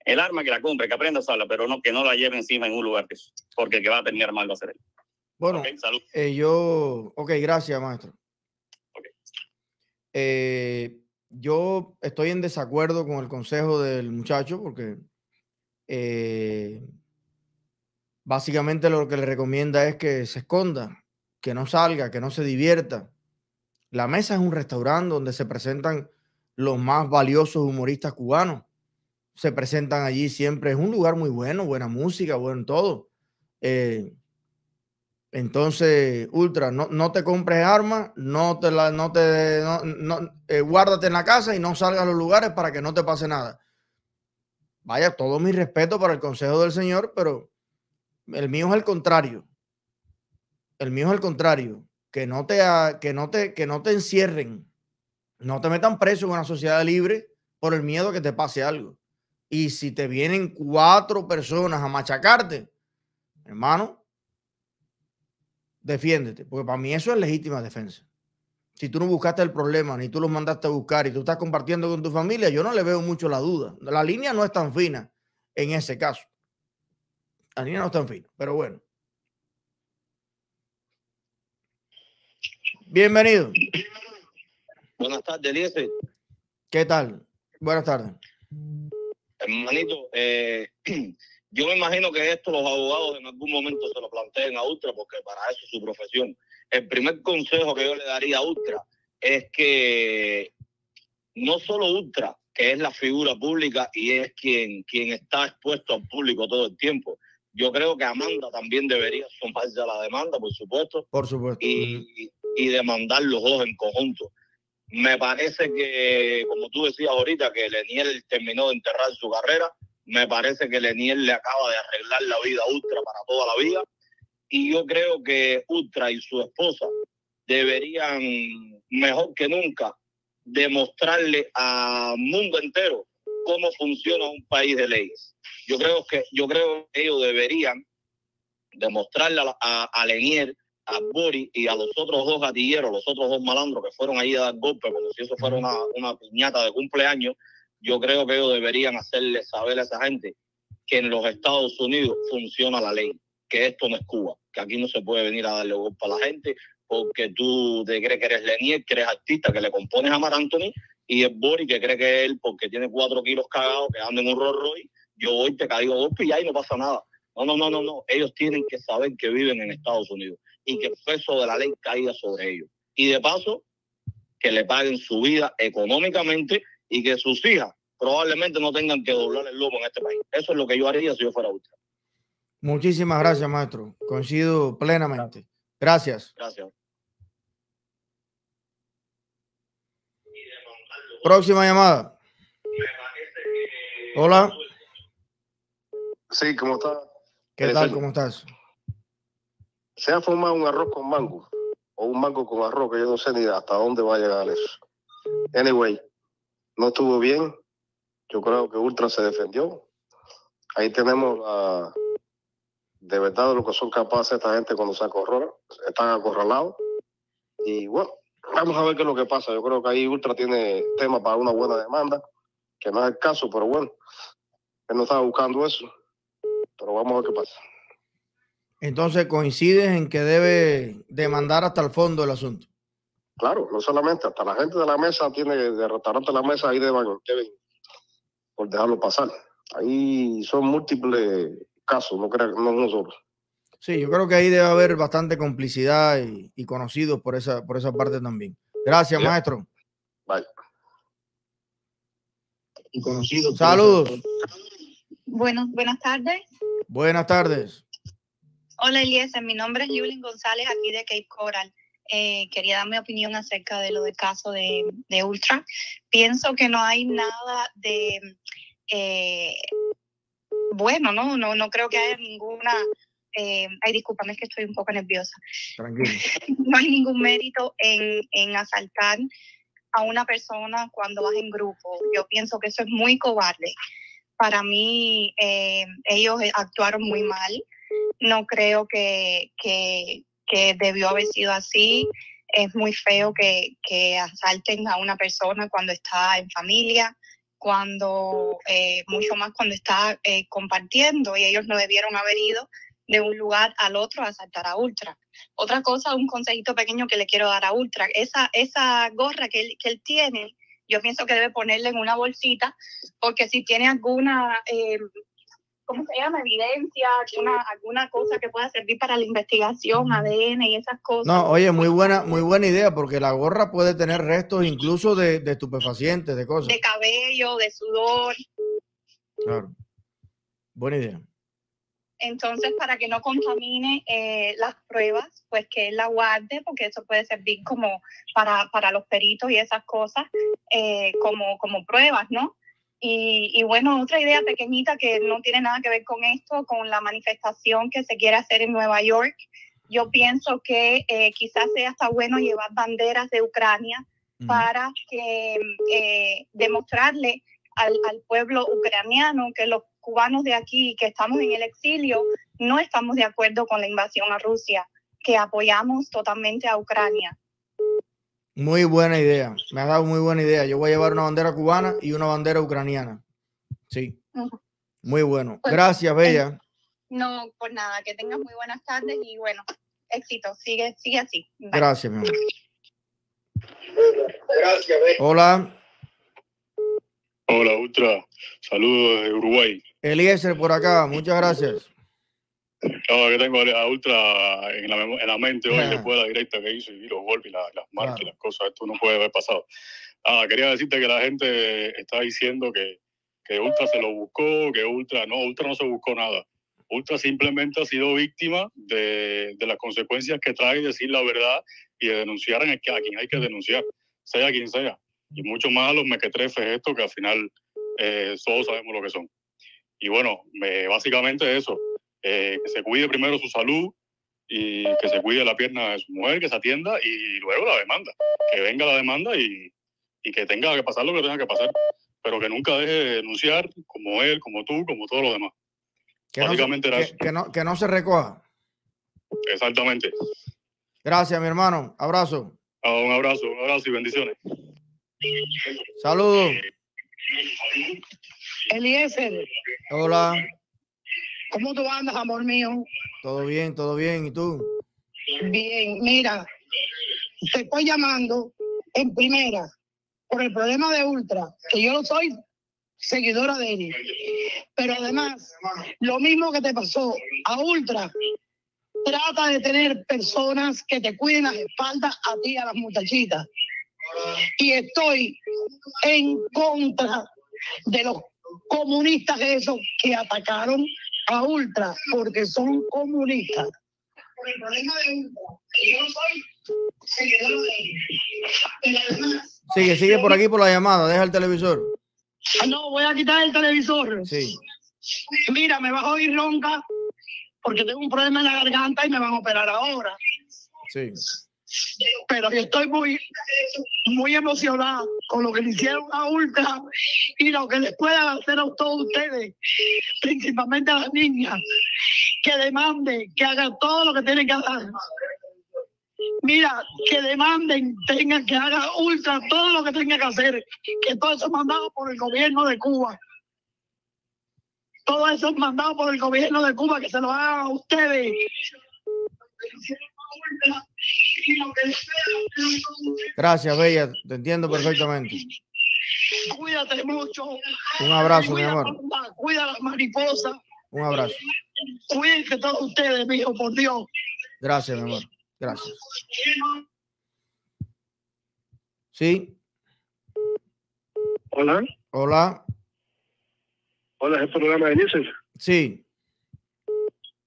El arma que la compre, que aprenda a usarla, pero no que no la lleve encima en un lugar, que, porque que va a tener mal va a ser él. Bueno, eh, yo, ok, gracias, maestro. Eh, yo estoy en desacuerdo con el consejo del muchacho porque eh, Básicamente lo que le recomienda es que se esconda, que no salga, que no se divierta. La Mesa es un restaurante donde se presentan los más valiosos humoristas cubanos. Se presentan allí siempre. Es un lugar muy bueno, buena música, bueno todo. Eh, entonces, Ultra, no, no, te compres armas, no te la, no te, no, eh, guárdate en la casa y no salgas a los lugares para que no te pase nada. Vaya, todo mi respeto para el consejo del Señor, pero el mío es el contrario. El mío es el contrario. Que no te, que no que no te encierren. No te metan preso en una sociedad libre por el miedo a que te pase algo. Y si te vienen cuatro personas a machacarte, hermano, defiéndete. Porque para mí eso es legítima defensa. Si tú no buscaste el problema, ni tú los mandaste a buscar y tú estás compartiendo con tu familia, yo no le veo mucho la duda. La línea no es tan fina en ese caso. Anina no están tan pero bueno. Bienvenido. Buenas tardes, Eliezer. ¿Qué tal? Buenas tardes. Hermanito, eh, <clears throat> yo me imagino que esto los abogados en algún momento se lo planteen a Ultra, porque para eso es su profesión. El primer consejo que yo le daría a Ultra es que no solo Ultra, que es la figura pública y es quien, quien está expuesto al público todo el tiempo, yo creo que Amanda también debería sumarse a la demanda, por supuesto. Por supuesto. Y, demandar los dos en conjunto. Me parece que, como tú decías ahorita, que Leniel terminó de enterrar su carrera. Me parece que Leniel le acaba de arreglar la vida a Ultra para toda la vida. Y yo creo que Ultra y su esposa deberían, mejor que nunca, demostrarle al mundo entero cómo funciona un país de leyes. Yo creo que yo creo que ellos deberían demostrarle a, a Lenier, a Bori y a los otros dos gatilleros, los otros dos malandros que fueron ahí a dar golpe como si eso fuera una, piñata de cumpleaños, yo creo que ellos deberían hacerle saber a esa gente que en los Estados Unidos funciona la ley, que esto no es Cuba, que aquí no se puede venir a darle golpe a la gente porque tú te crees que eres Lenier, que eres artista, que le compones a Mar Anthony y es Bori que cree que él, porque tiene cuatro kilos cagados, que anda en un Rolls Royce, yo voy, te caigo dos y ahí no pasa nada. No, no, no, no, no. Ellos tienen que saber que viven en Estados Unidos y que el peso de la ley caiga sobre ellos. Y de paso, que le paguen su vida económicamente y que sus hijas probablemente no tengan que doblar el lomo en este país. Eso es lo que yo haría si yo fuera usted. Muchísimas gracias, maestro. Coincido plenamente. Gracias. Gracias. Próxima llamada. Hola. Sí, ¿cómo estás? ¿Qué tal? ¿Cómo estás? Se ha formado un arroz con mango o un mango con arroz, que yo no sé ni hasta dónde va a llegar eso. Anyway, no estuvo bien. Yo creo que Ultra se defendió. Ahí tenemos de verdad lo que son capaces esta gente cuando se acorralan. Están acorralados. Y bueno, vamos a ver qué es lo que pasa. Yo creo que ahí Ultra tiene tema para una buena demanda, que no es el caso, pero bueno, él no estaba buscando eso pero vamos a ver qué pasa. Entonces coincides en que debe demandar hasta el fondo el asunto. Claro, no solamente, hasta la gente de la mesa tiene, de restaurante la mesa, ahí de por dejarlo pasar. Ahí son múltiples casos, no creo no nosotros. Sí, yo creo que ahí debe haber bastante complicidad y, conocidos por esa, por esa parte también. Gracias, maestro. Bye. Y conocidos. Saludos. Bueno, buenas tardes. Buenas tardes. Hola Eliezer, mi nombre es Yulín González, aquí de Cape Coral. Eh, quería dar mi opinión acerca de lo del caso de, Ultra. Pienso que no hay nada de eh, bueno, ¿no? no, no creo que haya ninguna eh, ay, discúlpame, es que estoy un poco nerviosa. Tranquilo. <laughs> no hay ningún mérito en, en, asaltar a una persona cuando vas en grupo. Yo pienso que eso es muy cobarde para mí eh, ellos actuaron muy mal. No creo que, debió haber sido así. Es muy feo que, asalten a una persona cuando está en familia, cuando eh, mucho más cuando está eh, compartiendo y ellos no debieron haber ido de un lugar al otro a asaltar a Ultra. Otra cosa, un consejito pequeño que le quiero dar a Ultra, esa, esa gorra que que él tiene yo pienso que debe ponerle en una bolsita, porque si tiene alguna, eh, ¿cómo se llama? Evidencia, alguna, cosa que pueda servir para la investigación, ADN y esas cosas. No, oye, muy buena, muy buena idea, porque la gorra puede tener restos incluso de, de estupefacientes, de cosas. De cabello, de sudor. Claro. Buena idea. Entonces, para que no contamine eh, las pruebas, pues que él la guarde, porque eso puede servir como para, para los peritos y esas cosas, eh, como, como pruebas, ¿no? Y, bueno, otra idea pequeñita que no tiene nada que ver con esto, con la manifestación que se quiere hacer en Nueva York. Yo pienso que eh, quizás sea hasta bueno llevar banderas de Ucrania para que demostrarle al, al, pueblo ucraniano que los cubanos de aquí que estamos en el exilio no estamos de acuerdo con la invasión a Rusia, que apoyamos totalmente a Ucrania. Muy buena idea, me ha dado muy buena idea. Yo voy a llevar una bandera cubana y una bandera ucraniana. Sí, muy bueno. Pues, Gracias, Bella. No, por pues nada, que tengas muy buenas tardes y bueno, éxito, sigue, sigue así. Gracias, mi amor. Gracias, Hola. Hola, Ultra. Saludos de Uruguay. Eliezer por acá, muchas gracias. yo tengo a Ultra en la, mente hoy, ah. después de la directa que hizo y los golpes las marcas y las cosas, esto no puede haber pasado. Ah, quería decirte que la gente está diciendo que, Ultra se lo buscó, que Ultra no, Ultra no se buscó nada. Ultra simplemente ha sido víctima de, las consecuencias que trae decir la verdad y de denunciar a quien hay que denunciar, sea quien sea. Y mucho más a los mequetrefes esto que al final eh, todos sabemos lo que son. Y bueno, básicamente eso, eh, que se cuide primero su salud y que se cuide la pierna de su mujer, que se atienda y luego la demanda, que venga la demanda y, que tenga que pasar lo que tenga que pasar, pero que nunca deje de denunciar como él, como tú, como todos los demás. Que no que, no, se recoja. Exactamente. Gracias, mi hermano. Abrazo. Ah, un abrazo, un abrazo y bendiciones. Saludos. Eliezer. Hola. ¿Cómo tú andas, amor mío? Todo bien, todo bien. ¿Y tú? Bien, mira, te estoy llamando en primera por el problema de Ultra, que yo lo soy seguidora de él. Pero además, lo mismo que te pasó a Ultra, trata de tener personas que te cuiden las espaldas a ti, a las muchachitas y estoy en contra de los comunistas esos que atacaron a Ultra porque son comunistas. Por sigue, sigue por aquí por la llamada, deja el televisor. Ah, no, voy a quitar el televisor. Sí. Mira, me vas a oír ronca porque tengo un problema en la garganta y me van a operar ahora. Sí. Pero yo estoy muy, muy emocionada con lo que le hicieron a Ultra y lo que les puedan hacer a todos ustedes, principalmente a las niñas, que demanden, que hagan todo lo que tienen que hacer. Mira, que demanden, tengan que haga Ultra todo lo que tenga que hacer, que todo eso es mandado por el gobierno de Cuba todo eso mandado por el gobierno de Cuba, que se lo haga a ustedes. Gracias, Bella, te entiendo perfectamente. Cuídate mucho. Un abrazo, mi amor. cuida las mariposas. Un abrazo. Cuídense todos ustedes, mi hijo, por Dios. Gracias, mi amor. Gracias. Sí. Hola. Hola. Hola, ¿es el programa de Nielsen. Sí.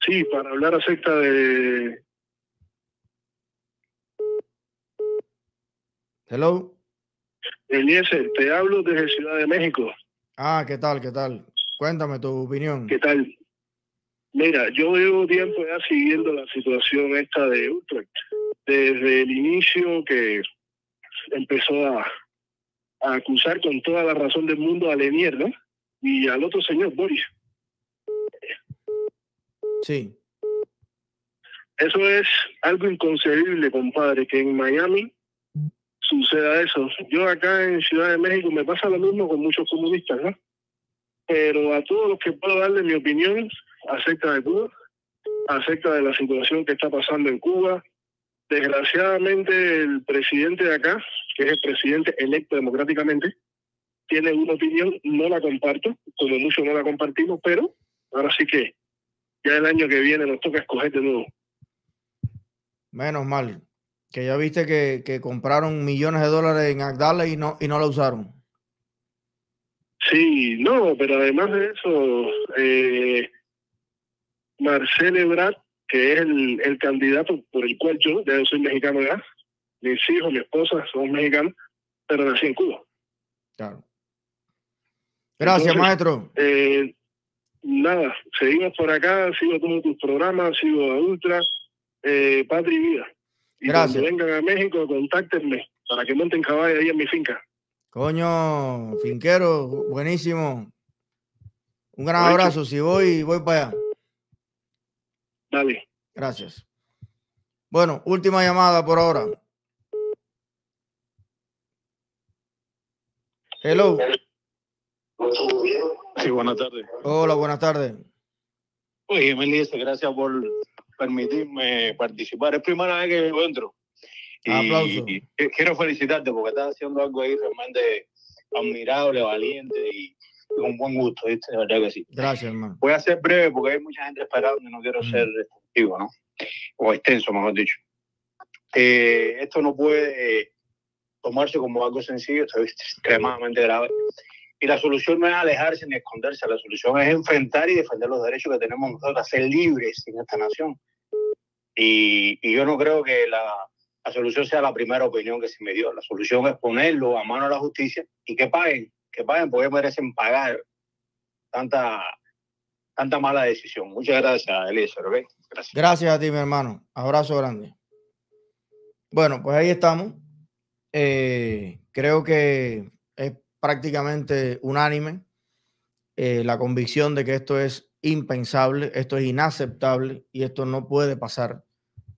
Sí, para hablar acerca de Hello. Eliezer, te hablo desde Ciudad de México. Ah, ¿qué tal? ¿Qué tal? Cuéntame tu opinión. ¿Qué tal? Mira, yo llevo tiempo ya siguiendo la situación esta de Utrecht. Desde el inicio que empezó a, acusar con toda la razón del mundo a Lenier, ¿no? Y al otro señor, Boris. Sí. Eso es algo inconcebible, compadre, que en Miami suceda eso. Yo acá en Ciudad de México me pasa lo mismo con muchos comunistas, ¿no? Pero a todos los que puedo darle mi opinión acerca de Cuba, acerca de la situación que está pasando en Cuba, desgraciadamente el presidente de acá, que es el presidente electo democráticamente, tiene una opinión, no la comparto, como mucho no la compartimos, pero ahora sí que ya el año que viene nos toca escoger de nuevo. Menos mal, que ya viste que, compraron millones de dólares en Agdala y no, y no la usaron. Sí, no, pero además de eso, Marcelo eh, Marcel que es el, candidato por el cual yo, ya soy mexicano ya, mis hijos, mi esposa, son mexicanos, pero nací en Cuba. Claro. Gracias, maestro. Eh, nada, seguimos por acá, sigo todos tus programas, sigo a Ultra, eh, Patria Vida. Gracias. cuando vengan a México, contáctenme para que monten caballo ahí en mi finca. Coño, finquero, buenísimo. Un gran abrazo. Si voy, voy para allá. Dale. Gracias. Bueno, última llamada por ahora. Hello. Sí, buenas tardes. Hola, buenas tardes. Oye, Melissa, este, gracias por permitirme participar. Es primera vez que yo entro. Eh, quiero felicitarte porque estás haciendo algo ahí realmente admirable, valiente y con buen gusto, Gracias, hermano. Voy a ser breve porque hay mucha gente esperando y no quiero mm. ser extensivo, ¿no? O extenso, mejor dicho. Eh, esto no puede tomarse como algo sencillo, esto es extremadamente grave. Y la solución no es alejarse ni esconderse, la solución es enfrentar y defender los derechos que tenemos nosotros, ser libres en esta nación. Y, yo no creo que la, solución sea la primera opinión que se me dio. La solución es ponerlo a mano a la justicia y que paguen, que paguen, porque merecen pagar tanta, tanta mala decisión. Muchas gracias, Eliezer. Gracias. gracias a ti, mi hermano. Abrazo grande. Bueno, pues ahí estamos. Eh, creo que es prácticamente unánime eh, la convicción de que esto es impensable, esto es inaceptable y esto no puede pasar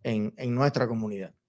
en nuestra comunidad.